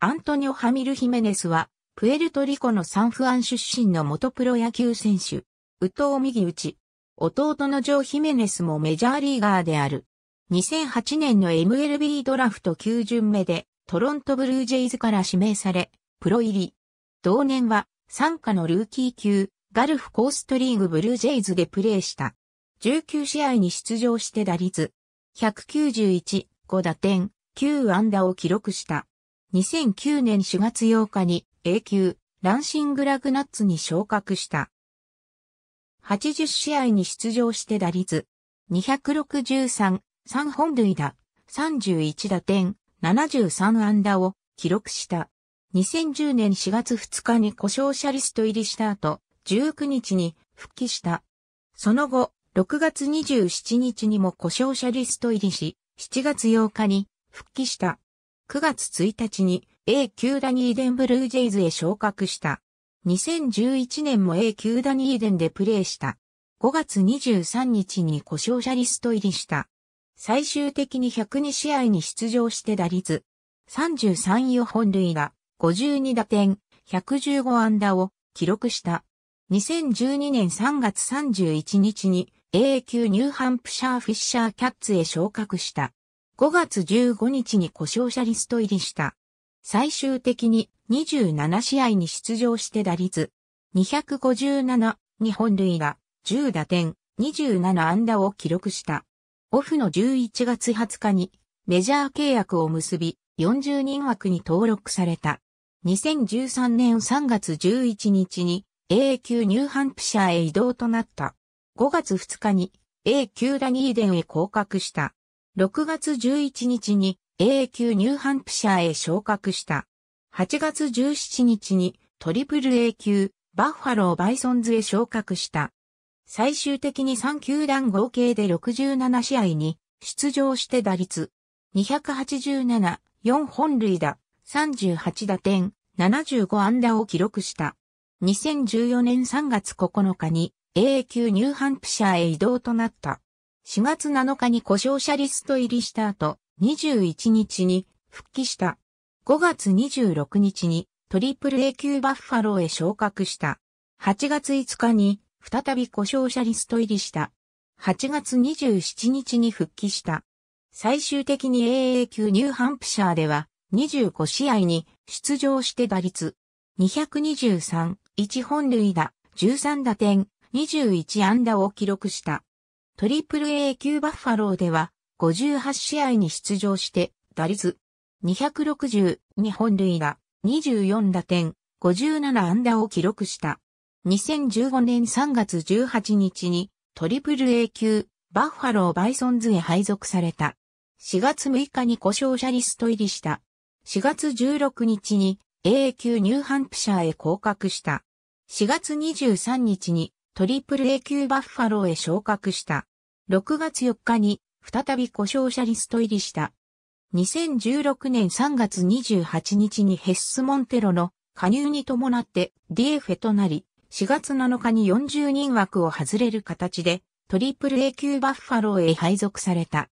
アントニオ・ハミル・ヒメネスは、プエルトリコのサンフアン出身の元プロ野球選手、ウトウ・ミギウチ。弟のジョー・ヒメネスもメジャーリーガーである。2008年の MLB ドラフト9巡目で、トロントブルージェイズから指名され、プロ入り。同年は、参加のルーキー級、ガルフコーストリーグブルージェイズでプレーした。19試合に出場して打率、191、5打点、9安打を記録した。2009年4月8日に A 級ランシングラグナッツに昇格した。80試合に出場して打率263、3本塁打、31打点、73安打を記録した。2010年4月2日に故障者リスト入りした後、19日に復帰した。その後、6月27日にも故障者リスト入りし、7月8日に復帰した。9月1日に A 級ダニーデンブルージェイズへ昇格した。2011年も A 級ダニーデンでプレーした。5月23日に故障者リスト入りした。最終的に102試合に出場して打率33位を本塁打、52打点、115安打を記録した。2012年3月31日に A 級ニューハンプシャーフィッシャーキャッツへ昇格した。5月15日に故障者リスト入りした。最終的に27試合に出場して打率257日本塁打10打点27安打を記録した。オフの11月20日にメジャー契約を結び40人枠に登録された。2013年3月11日に A 級ニューハンプシャーへ移動となった。5月2日に A 級ラニーデンへ降格した。6月11日に A 級ニューハンプシャーへ昇格した。8月17日にトリプル A 級バッファローバイソンズへ昇格した。最終的に3球団合計で67試合に出場して打率287、4本塁打、38打点、75安打を記録した。2014年3月9日に A 級ニューハンプシャーへ移動となった。4月7日に故障者リスト入りした後、21日に復帰した。5月26日にトリプル A 級バッファローへ昇格した。8月5日に再び故障者リスト入りした。8月27日に復帰した。最終的に AA 級ニューハンプシャーでは25試合に出場して打率223、1本塁打、13打点、21安打を記録した。トリプル A 級バッファローでは、58試合に出場して、打率260に本塁打、24打点、57安打を記録した。2015年3月18日にトリプル A 級バッファローバイソンズへ配属された。4月6日に故障者リスト入りした。4月16日に A 級ニューハンプシャーへ降格した。4月23日にトリプル A 級バッファローへ昇格した。6月4日に再び故障者リスト入りした。2016年3月28日にヘッス・モンテロの加入に伴ってディエフェとなり、4月7日に40人枠を外れる形でトリプル A 級バッファローへ配属された。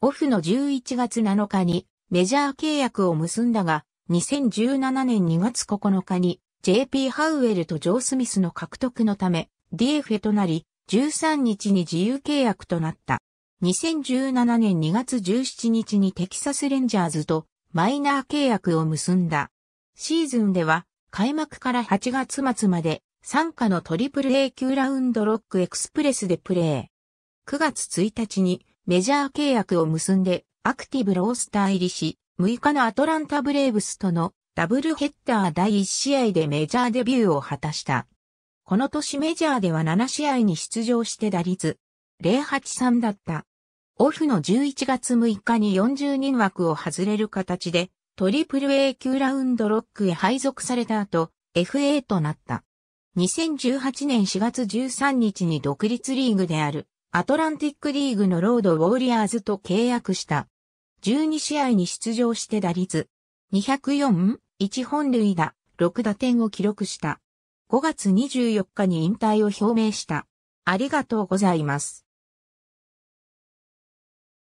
オフの11月7日にメジャー契約を結んだが、2017年2月9日に JP ハウエルとジョー・スミスの獲得のため d f となり、13日に自由契約となった。2017年2月17日にテキサスレンジャーズとマイナー契約を結んだ。シーズンでは開幕から8月末まで参加のトリプル A 級ラウンドロックエクスプレスでプレー。9月1日にメジャー契約を結んでアクティブロースター入りし、6日のアトランタブレーブスとのダブルヘッダー第1試合でメジャーデビューを果たした。この年メジャーでは7試合に出場して打率083だった。オフの11月6日に40人枠を外れる形で、トリプル A 級ラウンドロックへ配属された後、FA となった。2018年4月13日に独立リーグである、アトランティックリーグのロードウォーリアーズと契約した。12試合に出場して打率、204、1本塁打、6打点を記録した。5月24日に引退を表明した。ありがとうございます。